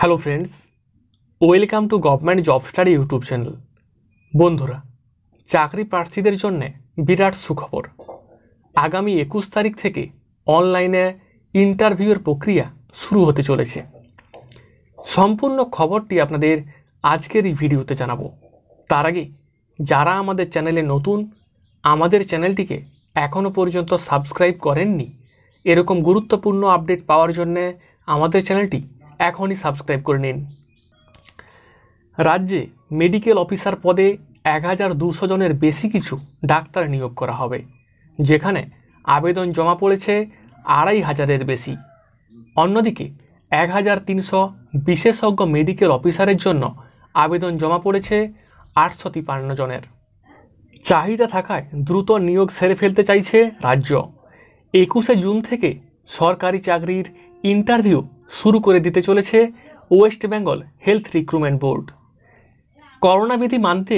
hello friends welcome to government job study YouTube channel বন্ধুরা চাকরি প্রার্থীদের জন্যে বিরাট সুখবর আগামী একুশ তারিখ থেকে অনলাইনে ইন্টারভিউয়ের প্রক্রিয়া শুরু হতে চলেছে সম্পূর্ণ খবরটি আপনাদের আজকের এই ভিডিওতে জানাবো তার আগে যারা আমাদের চ্যানেলে নতুন আমাদের চ্যানেলটিকে এখনও পর্যন্ত সাবস্ক্রাইব করেননি এরকম গুরুত্বপূর্ণ আপডেট পাওয়ার জন্যে আমাদের চ্যানেলটি এখনই সাবস্ক্রাইব করে নিন রাজ্যে মেডিকেল অফিসার পদে এক হাজার দুশো জনের বেশি কিছু ডাক্তার নিয়োগ করা হবে যেখানে আবেদন জমা পড়েছে আড়াই হাজারের বেশি অন্যদিকে এক হাজার তিনশো বিশেষজ্ঞ মেডিকেল অফিসারের জন্য আবেদন জমা পড়েছে আটশো তিপান্ন জনের চাহিদা থাকায় দ্রুত নিয়োগ সেরে ফেলতে চাইছে রাজ্য একুশে জুন থেকে সরকারি চাকরির ইন্টারভিউ শুরু করে দিতে চলেছে West Bengal health recruitment board করোনাবিধি মানতে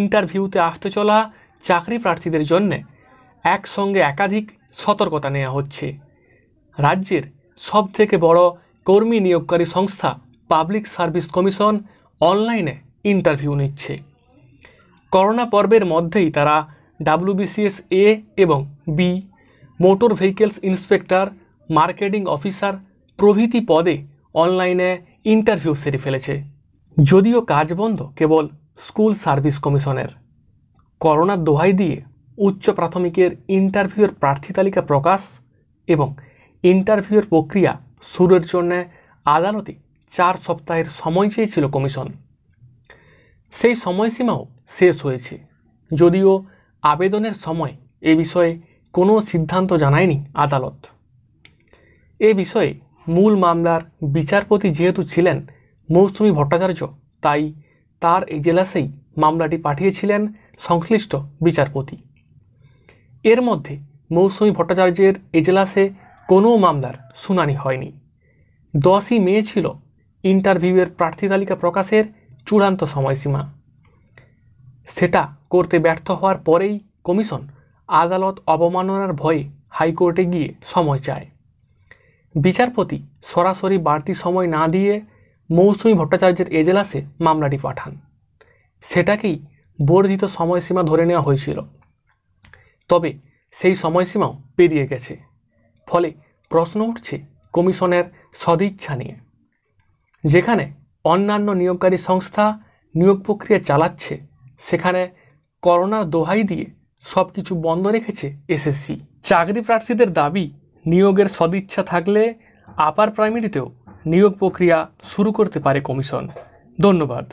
ইন্টারভিউতে আসতে চলা চাকরি প্রার্থীদের জন্য একসঙ্গে একাধিক সতর্কতা নেওয়া হচ্ছে রাজ্যের সবথেকে বড় কর্মী নিয়োগকারী সংস্থা পাবলিক সার্ভিস কমিশন অনলাইনে ইন্টারভিউ নিচ্ছে করোনা পর্বের মধ্যেই তারা ডাব্লিউবিসিএস এ এবং B motor vehicles inspector marketing officer প্রভৃতি পদে অনলাইনে ইন্টারভিউ সেরে ফেলেছে যদিও কাজ বন্ধ কেবল স্কুল সার্ভিস কমিশনের করোনার দোহাই দিয়ে উচ্চ প্রাথমিকের ইন্টারভিউয়ের প্রার্থী তালিকা প্রকাশ এবং ইন্টারভিউয়ের প্রক্রিয়া শুরুর জন্য আদালতে চার সপ্তাহের সময় চেয়েছিল কমিশন সেই সময়সীমাও শেষ হয়েছে যদিও আবেদনের সময় এ বিষয়ে কোনো সিদ্ধান্ত জানায়নি আদালত এ বিষয়ে মূল মামলার বিচারপতি যেহেতু ছিলেন মৌসুমী ভট্টাচার্য তাই তার এজেলাসেই মামলাটি পাঠিয়েছিলেন সংশ্লিষ্ট বিচারপতি এর মধ্যে মৌসুমী ভট্টাচার্যের এজলাসে কোনো মামলার শুনানি হয়নি দশই মে ছিল ইন্টারভিউয়ের প্রার্থী তালিকা প্রকাশের চূড়ান্ত সময়সীমা সেটা করতে ব্যর্থ হওয়ার পরেই কমিশন আদালত অবমাননার ভয়ে হাইকোর্টে গিয়ে সময় চায় বিচারপতি সরাসরি বাড়তি সময় না দিয়ে মৌসুমী ভট্টাচার্যের এজেলাসে মামলাটি পাঠান সেটাকেই বর্ধিত সময়সীমা ধরে নেওয়া হয়েছিল তবে সেই সময়সীমাও পেরিয়ে গেছে ফলে প্রশ্ন উঠছে কমিশনের সদিচ্ছা নিয়ে যেখানে অন্যান্য নিয়োগকারী সংস্থা নিয়োগ প্রক্রিয়া চালাচ্ছে সেখানে করোনার দোহাই দিয়ে সব কিছু বন্ধ রেখেছে এসএসসি চাকরি প্রার্থীদের দাবি নিয়োগের সদিচ্ছা থাকলে আপার প্রাইমারিতেও নিয়োগ প্রক্রিয়া শুরু করতে পারে কমিশন ধন্যবাদ